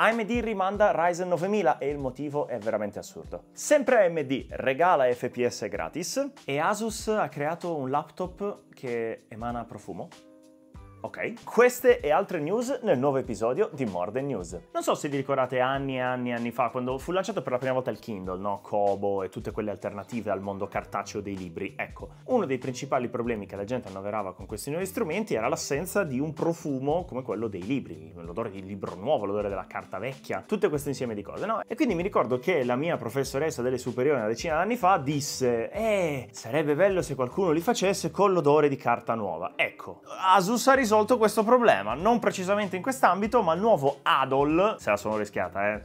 AMD rimanda Ryzen 9000 e il motivo è veramente assurdo. Sempre AMD regala FPS gratis e Asus ha creato un laptop che emana profumo Ok? Queste e altre news nel nuovo episodio di More Than News. Non so se vi ricordate anni e anni e anni fa quando fu lanciato per la prima volta il Kindle, no? Kobo e tutte quelle alternative al mondo cartaceo dei libri. Ecco, uno dei principali problemi che la gente annoverava con questi nuovi strumenti era l'assenza di un profumo come quello dei libri, l'odore del libro nuovo, l'odore della carta vecchia, tutto questo insieme di cose, no? E quindi mi ricordo che la mia professoressa delle superiori una decina di anni fa disse "Eh, sarebbe bello se qualcuno li facesse con l'odore di carta nuova". Ecco, Asus ha risolto risolto questo problema, non precisamente in quest'ambito, ma il nuovo ADOL, se la sono rischiata, eh,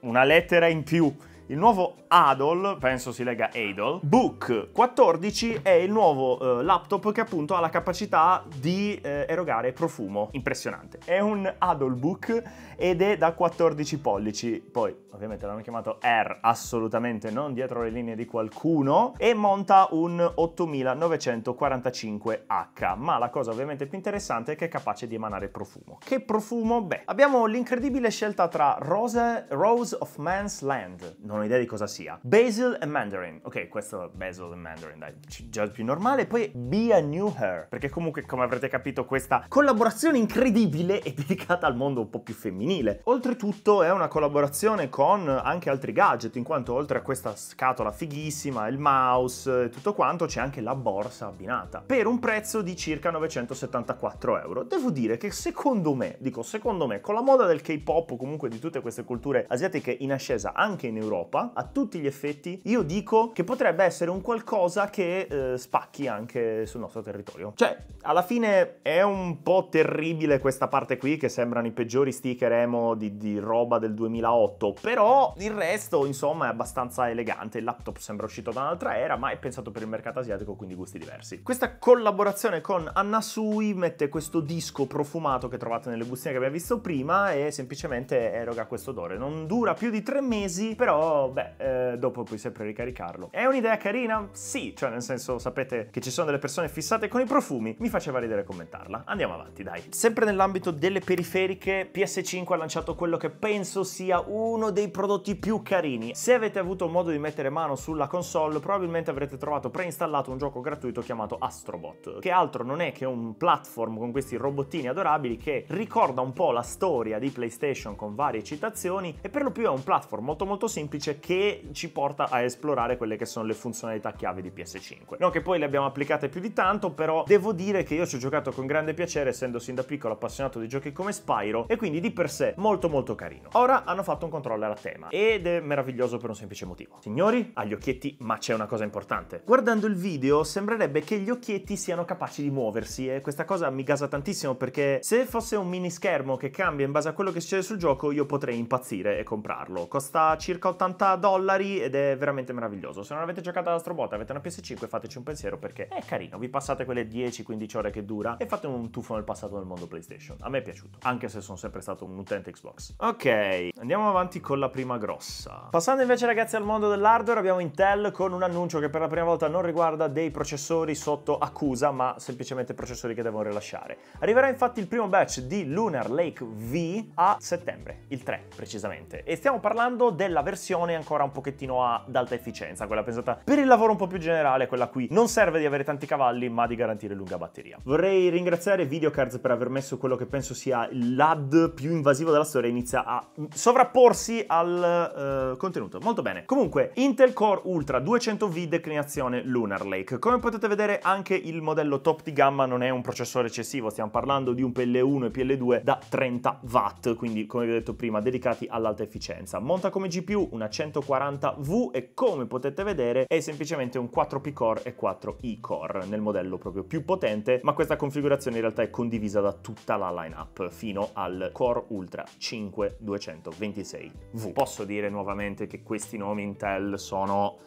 una lettera in più il nuovo Adol, penso si lega Adol, Book 14 è il nuovo eh, laptop che appunto ha la capacità di eh, erogare profumo, impressionante. È un Adol Book ed è da 14 pollici, poi ovviamente l'hanno chiamato Air, assolutamente non dietro le linee di qualcuno, e monta un 8945H, ma la cosa ovviamente più interessante è che è capace di emanare profumo. Che profumo? Beh, abbiamo l'incredibile scelta tra Rose, Rose of Man's Land, non ho idea di cosa sia. Basil e Mandarin. Ok, questo è Basil e Mandarin, dai, già più normale. Poi Be a New Her, perché comunque, come avrete capito, questa collaborazione incredibile è dedicata al mondo un po' più femminile. Oltretutto è una collaborazione con anche altri gadget, in quanto oltre a questa scatola fighissima, il mouse e tutto quanto, c'è anche la borsa abbinata, per un prezzo di circa 974 euro. Devo dire che secondo me, dico secondo me, con la moda del K-pop o comunque di tutte queste culture asiatiche in ascesa anche in Europa, troppa, a tutti gli effetti, io dico che potrebbe essere un qualcosa che eh, spacchi anche sul nostro territorio. Cioè, alla fine è un po' terribile questa parte qui, che sembrano i peggiori sticker emo di, di roba del 2008, però il resto, insomma, è abbastanza elegante. Il laptop sembra uscito da un'altra era, ma è pensato per il mercato asiatico, quindi gusti diversi. Questa collaborazione con Anna Sui mette questo disco profumato che trovate nelle bustine che abbiamo visto prima e semplicemente eroga questo odore. Non dura più di tre mesi, però beh, eh, dopo puoi sempre ricaricarlo. È un'idea carina? Sì, cioè nel senso sapete che ci sono delle persone fissate con i profumi, mi faceva ridere commentarla. Andiamo avanti, dai. Sempre nell'ambito delle periferiche, PS5 ha lanciato quello che penso sia uno dei prodotti più carini. Se avete avuto modo di mettere mano sulla console, probabilmente avrete trovato preinstallato un gioco gratuito chiamato Astrobot, che altro non è che un platform con questi robottini adorabili che ricorda un po' la storia di PlayStation con varie citazioni e per lo più è un platform molto molto semplice patch che ci porta a esplorare quelle che sono le funzionalità chiave di PS5. Non che poi le abbiamo applicate più di tanto, però devo dire che io ci ho giocato con grande piacere, essendo sin da piccolo appassionato di giochi come Spyro, e quindi di per sé molto molto carino. Ora hanno fatto un controller a tema, ed è meraviglioso per un semplice motivo. Signori, agli occhietti, ma c'è una cosa importante. Guardando il video sembrerebbe che gli occhietti siano capaci di muoversi, e questa cosa mi gasa tantissimo perché se fosse un mini schermo che cambia in base a quello che succede sul gioco, io potrei impazzire e comprarlo. Costa circa 80 80 dollari ed è veramente meraviglioso. Se non avete giocato ad Astrobot, avete una PS5, fateci un pensiero perché è carino. Vi passate quelle 10-15 ore che dura e fate un tuffo nel passato nel mondo PlayStation. A me è piaciuto, anche se sono sempre stato un utente Xbox. Ok, andiamo avanti con la prima grossa. Passando invece ragazzi al mondo dell'hardware, abbiamo Intel con un annuncio che per la prima volta non riguarda dei processori sotto accusa, ma semplicemente processori che devono rilasciare. Arriverà infatti il primo batch di Lunar Lake V a settembre, il 3 precisamente. E stiamo parlando della versione versione ancora un pochettino ad alta efficienza, quella pensata per il lavoro un po' più generale, quella qui non serve di avere tanti cavalli ma di garantire lunga batteria. Vorrei ringraziare Videocards per aver messo quello che penso sia l'ad più invasivo della storia, inizia a mm, sovrapporsi al uh, contenuto, molto bene. Comunque, Intel Core Ultra 200V declinazione Lunar Lake, come potete vedere anche il modello top di gamma non è un processore eccessivo, stiamo parlando di un PL1 e PL2 da 30 watt, quindi come vi ho detto prima dedicati all'alta efficienza. Monta come GPU una 140V e come potete vedere è semplicemente un 4P Core e 4 E-Core nel modello proprio più potente, ma questa configurazione in realtà è condivisa da tutta la lineup fino al Core Ultra 5226V. Posso dire nuovamente che questi nomi Intel sono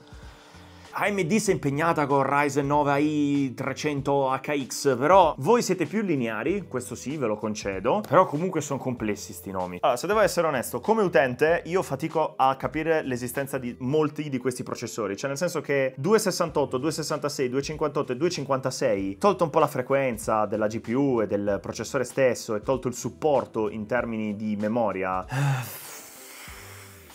AMD si è impegnata con Ryzen 9 i 300 HX, però voi siete più lineari, questo sì, ve lo concedo, però comunque sono complessi sti nomi. Allora, se devo essere onesto, come utente io fatico a capire l'esistenza di molti di questi processori, cioè nel senso che 268, 266, 258 e 256, tolto un po' la frequenza della GPU e del processore stesso e tolto il supporto in termini di memoria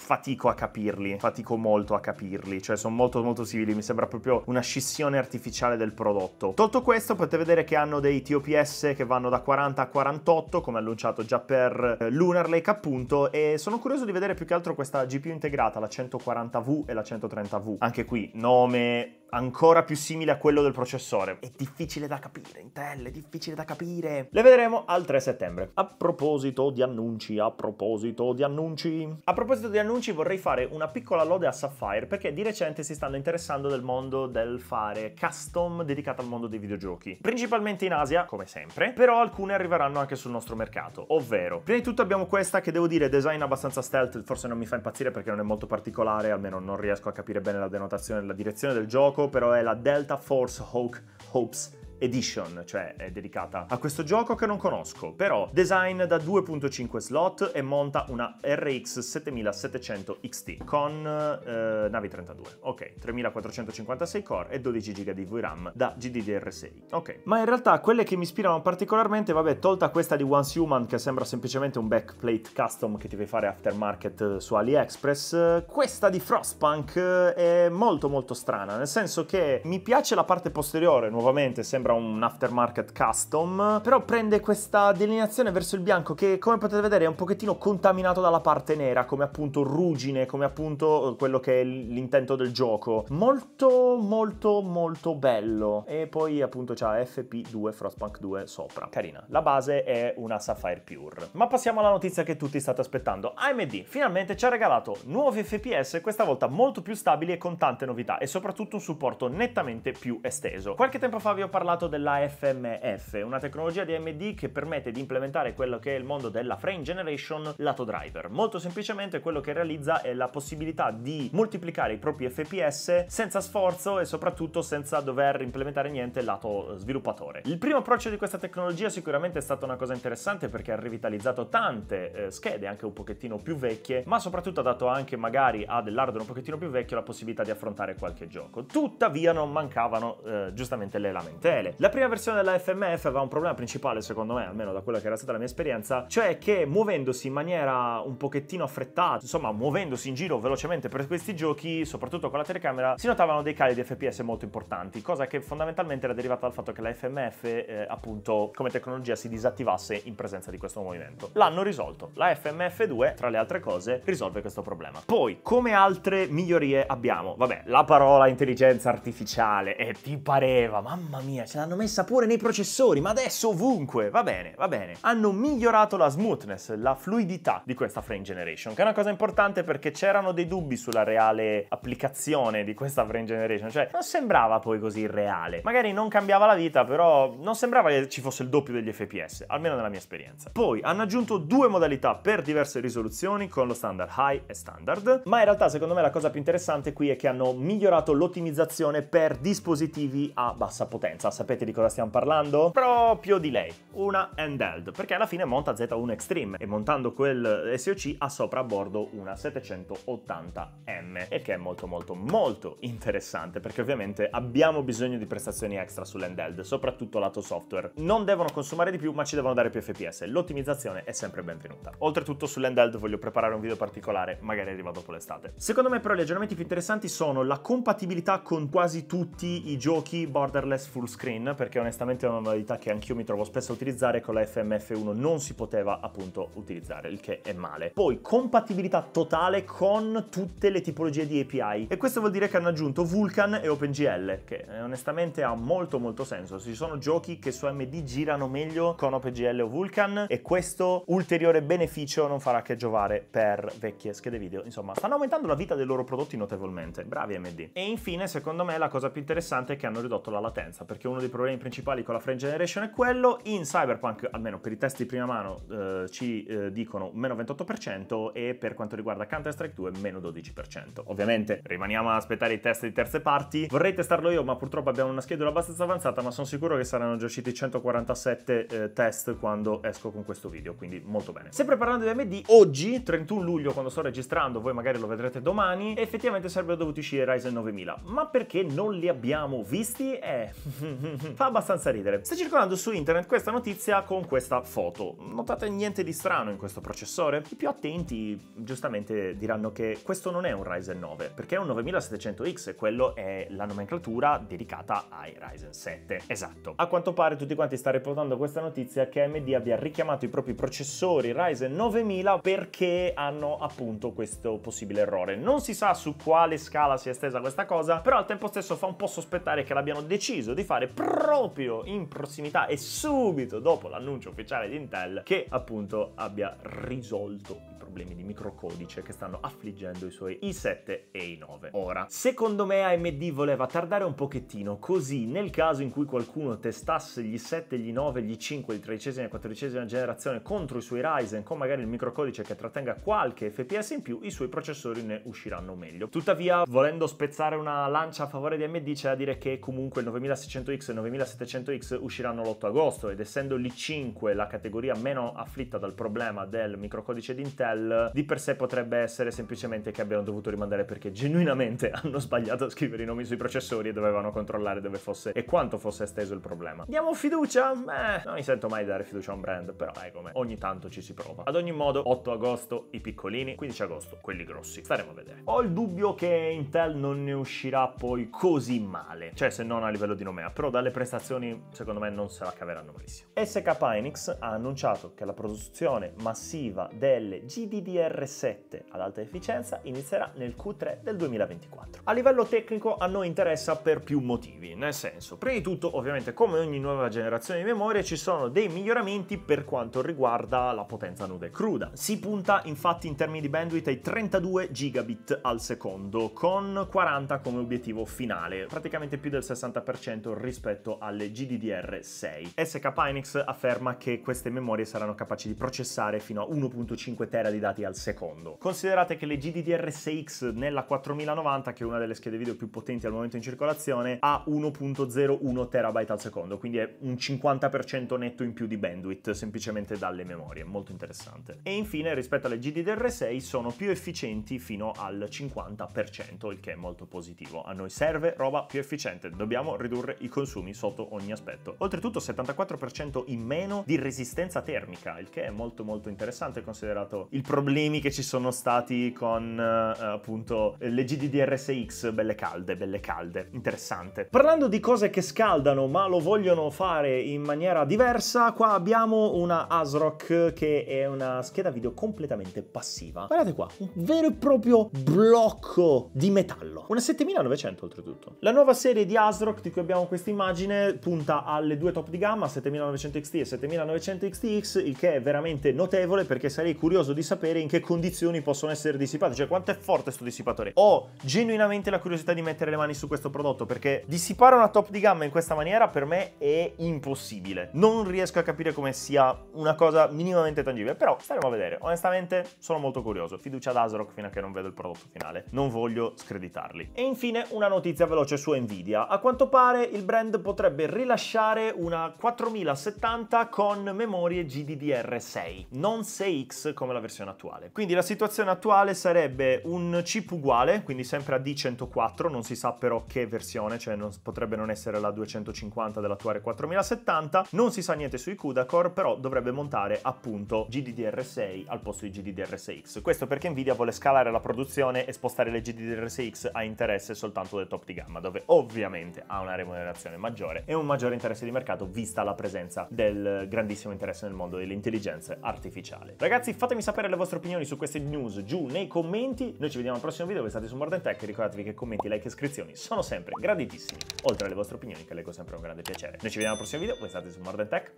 fatico a capirli, fatico molto a capirli, cioè sono molto molto simili, mi sembra proprio una scissione artificiale del prodotto. Tolto questo potete vedere che hanno dei TOPS che vanno da 40 a 48 come annunciato già per eh, Lunar Lake appunto e sono curioso di vedere più che altro questa GPU integrata, la 140V e la 130V. Anche qui nome ancora più simile a quello del processore. È difficile da capire, Intel, è difficile da capire. Le vedremo al 3 settembre. A proposito di annunci, a proposito di annunci. A proposito di annunci vorrei fare una piccola lode a Sapphire perché di recente si stanno interessando del mondo del fare custom dedicato al mondo dei videogiochi. Principalmente in Asia, come sempre, però alcune arriveranno anche sul nostro mercato. Ovvero, prima di tutto abbiamo questa che devo dire design abbastanza stealth, forse non mi fa impazzire perché non è molto particolare, almeno non riesco a capire bene la denotazione e la direzione del gioco gioco però è la Delta Force Hawk Hopes Edition, cioè è dedicata a questo gioco che non conosco, però design da 2.5 slot e monta una RX 7700 XT con eh, navi 32, ok, 3456 core e 12 GB di VRAM da GDDR6, ok. Ma in realtà quelle che mi ispirano particolarmente, vabbè, tolta questa di Once Human che sembra semplicemente un backplate custom che ti fai fare aftermarket eh, su AliExpress, questa di Frostpunk eh, è molto molto strana, nel senso che mi piace la parte posteriore, nuovamente sembra sembra un aftermarket custom, però prende questa delineazione verso il bianco che come potete vedere è un pochettino contaminato dalla parte nera, come appunto ruggine, come appunto eh, quello che è l'intento del gioco. Molto molto molto bello. E poi appunto c'ha FP2 Frostpunk 2 sopra. Carina. La base è una Sapphire Pure. Ma passiamo alla notizia che tutti state aspettando. AMD finalmente ci ha regalato nuovi FPS, questa volta molto più stabili e con tante novità e soprattutto un supporto nettamente più esteso. Qualche tempo fa vi ho parlato parlato dell'AFMF, una tecnologia di AMD che permette di implementare quello che è il mondo della frame generation lato driver. Molto semplicemente quello che realizza è la possibilità di moltiplicare i propri FPS senza sforzo e soprattutto senza dover implementare niente lato sviluppatore. Il primo approccio di questa tecnologia sicuramente è stata una cosa interessante perché ha rivitalizzato tante eh, schede, anche un pochettino più vecchie, ma soprattutto ha dato anche magari a dell'hardware un pochettino più vecchio la possibilità di affrontare qualche gioco. Tuttavia non mancavano eh, giustamente le lamentele Emanuele. La prima versione della FMF aveva un problema principale secondo me, almeno da quella che era stata la mia esperienza, cioè che muovendosi in maniera un pochettino affrettata, insomma muovendosi in giro velocemente per questi giochi, soprattutto con la telecamera, si notavano dei cali di FPS molto importanti, cosa che fondamentalmente era derivata dal fatto che la FMF eh, appunto come tecnologia si disattivasse in presenza di questo movimento. L'hanno risolto, la FMF2 tra le altre cose risolve questo problema. Poi come altre migliorie abbiamo, vabbè la parola intelligenza artificiale e eh, ti pareva, mamma mia, cioè, ce l'hanno messa pure nei processori, ma adesso ovunque, va bene, va bene. Hanno migliorato la smoothness, la fluidità di questa frame generation, che è una cosa importante perché c'erano dei dubbi sulla reale applicazione di questa frame generation, cioè non sembrava poi così reale. Magari non cambiava la vita, però non sembrava che ci fosse il doppio degli FPS, almeno nella mia esperienza. Poi hanno aggiunto due modalità per diverse risoluzioni con lo standard high e standard, ma in realtà secondo me la cosa più interessante qui è che hanno migliorato l'ottimizzazione per dispositivi a bassa potenza, a Sapete di cosa stiamo parlando? Proprio di lei, una handheld, perché alla fine monta Z1 Extreme e montando quel SOC ha sopra a bordo una 780M, il che è molto molto molto interessante perché ovviamente abbiamo bisogno di prestazioni extra sull'handheld, soprattutto lato software. Non devono consumare di più ma ci devono dare più FPS, l'ottimizzazione è sempre benvenuta. Oltretutto sull'handheld voglio preparare un video particolare, magari arriva dopo l'estate. Secondo me però gli aggiornamenti più interessanti sono la compatibilità con quasi tutti i giochi borderless full screen domain perché onestamente è una modalità che anch'io mi trovo spesso a utilizzare con la FMF1 non si poteva appunto utilizzare, il che è male. Poi compatibilità totale con tutte le tipologie di API e questo vuol dire che hanno aggiunto Vulkan e OpenGL che eh, onestamente ha molto molto senso. Ci sono giochi che su AMD girano meglio con OpenGL o Vulkan e questo ulteriore beneficio non farà che giovare per vecchie schede video. Insomma, stanno aumentando la vita dei loro prodotti notevolmente. Bravi AMD. E infine, secondo me, la cosa più interessante è che hanno ridotto la latenza perché uno dei dei problemi principali con la frame generation è quello, in Cyberpunk, almeno per i test di prima mano, eh, ci eh, dicono meno 28% e per quanto riguarda Counter-Strike 2 meno 12%. Ovviamente rimaniamo ad aspettare i test di terze parti, vorrei testarlo io ma purtroppo abbiamo una schedula abbastanza avanzata ma sono sicuro che saranno già usciti 147 eh, test quando esco con questo video, quindi molto bene. Sempre parlando di AMD, oggi, 31 luglio, quando sto registrando, voi magari lo vedrete domani, effettivamente sarebbero dovuti uscire Ryzen 9000, ma perché non li abbiamo visti? Eh... Mm-hmm. Fa abbastanza ridere. Sta circolando su internet questa notizia con questa foto. Notate niente di strano in questo processore? I più attenti giustamente diranno che questo non è un Ryzen 9, perché è un 9700X e quello è la nomenclatura dedicata ai Ryzen 7. Esatto. A quanto pare tutti quanti sta riportando questa notizia che AMD abbia richiamato i propri processori Ryzen 9000 perché hanno appunto questo possibile errore. Non si sa su quale scala si è estesa questa cosa, però al tempo stesso fa un po' sospettare che l'abbiano deciso di fare proprio in prossimità e subito dopo l'annuncio ufficiale di Intel che appunto abbia risolto problemi di microcodice che stanno affliggendo i suoi i7 e i9. Ora, secondo me AMD voleva tardare un pochettino, così nel caso in cui qualcuno testasse gli 7, gli 9, gli 5, il 13 e 14 generazione contro i suoi Ryzen con magari il microcodice che trattenga qualche FPS in più, i suoi processori ne usciranno meglio. Tuttavia, volendo spezzare una lancia a favore di AMD, c'è da dire che comunque il 9600X e il 9700X usciranno l'8 agosto ed essendo l'i5 la categoria meno afflitta dal problema del microcodice di Intel, Bell di per sé potrebbe essere semplicemente che abbiano dovuto rimandare perché genuinamente hanno sbagliato a scrivere i nomi sui processori e dovevano controllare dove fosse e quanto fosse esteso il problema. Diamo fiducia? Beh, non mi sento mai dare fiducia a un brand, però è come ogni tanto ci si prova. Ad ogni modo, 8 agosto i piccolini, 15 agosto quelli grossi. Staremo a vedere. Ho il dubbio che Intel non ne uscirà poi così male, cioè se non a livello di nomea, però dalle prestazioni secondo me non se la caveranno malissimo. SK Hynix ha annunciato che la produzione massiva delle G CDDR7 ad alta efficienza inizierà nel Q3 del 2024. A livello tecnico a noi interessa per più motivi, nel senso, prima di tutto ovviamente come ogni nuova generazione di memoria ci sono dei miglioramenti per quanto riguarda la potenza nuda e cruda. Si punta infatti in termini di bandwidth ai 32 gigabit al secondo con 40 come obiettivo finale, praticamente più del 60% rispetto alle GDDR6. SK Hynix afferma che queste memorie saranno capaci di processare fino a 1.5 tera di di dati al secondo. Considerate che le GDDR6X nella 4090, che è una delle schede video più potenti al momento in circolazione, ha 1.01 terabyte al secondo, quindi è un 50% netto in più di bandwidth semplicemente dalle memorie, molto interessante. E infine rispetto alle GDDR6 sono più efficienti fino al 50%, il che è molto positivo. A noi serve roba più efficiente, dobbiamo ridurre i consumi sotto ogni aspetto. Oltretutto 74% in meno di resistenza termica, il che è molto molto interessante considerato il problemi che ci sono stati con eh, appunto le GDDRSX belle calde, belle calde, interessante. Parlando di cose che scaldano ma lo vogliono fare in maniera diversa, qua abbiamo una ASRock che è una scheda video completamente passiva. Guardate qua, un vero e proprio blocco di metallo, una 7900 oltretutto. La nuova serie di ASRock di cui abbiamo questa immagine punta alle due top di gamma, 7900 XT e 7900 XTX, il che è veramente notevole perché sarei curioso di sapere sapere in che condizioni possono essere dissipate, cioè quanto è forte questo dissipatore. Ho genuinamente la curiosità di mettere le mani su questo prodotto perché dissipare una top di gamma in questa maniera per me è impossibile. Non riesco a capire come sia una cosa minimamente tangibile, però staremo a vedere. Onestamente sono molto curioso, fiducia ad Asrock fino a che non vedo il prodotto finale. Non voglio screditarli. E infine una notizia veloce su Nvidia. A quanto pare il brand potrebbe rilasciare una 4070 con memorie GDDR6, non 6X come la versione situazione attuale. Quindi la situazione attuale sarebbe un chip uguale, quindi sempre a D104, non si sa però che versione, cioè non, potrebbe non essere la 250 dell'attuale 4070, non si sa niente sui CUDA Core, però dovrebbe montare appunto GDDR6 al posto di GDDR6X. Questo perché Nvidia vuole scalare la produzione e spostare le GDDR6X a interesse soltanto del top di gamma, dove ovviamente ha una remunerazione maggiore e un maggiore interesse di mercato vista la presenza del grandissimo interesse nel mondo dell'intelligenza artificiale. Ragazzi, fatemi sapere sapere le vostre opinioni su queste news giù nei commenti. Noi ci vediamo al prossimo video, voi state su Morden Tech. Ricordatevi che commenti, like e iscrizioni sono sempre graditissimi, oltre alle vostre opinioni che leggo sempre un grande piacere. Noi ci vediamo al prossimo video, voi state su Morden Tech.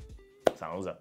Salusa!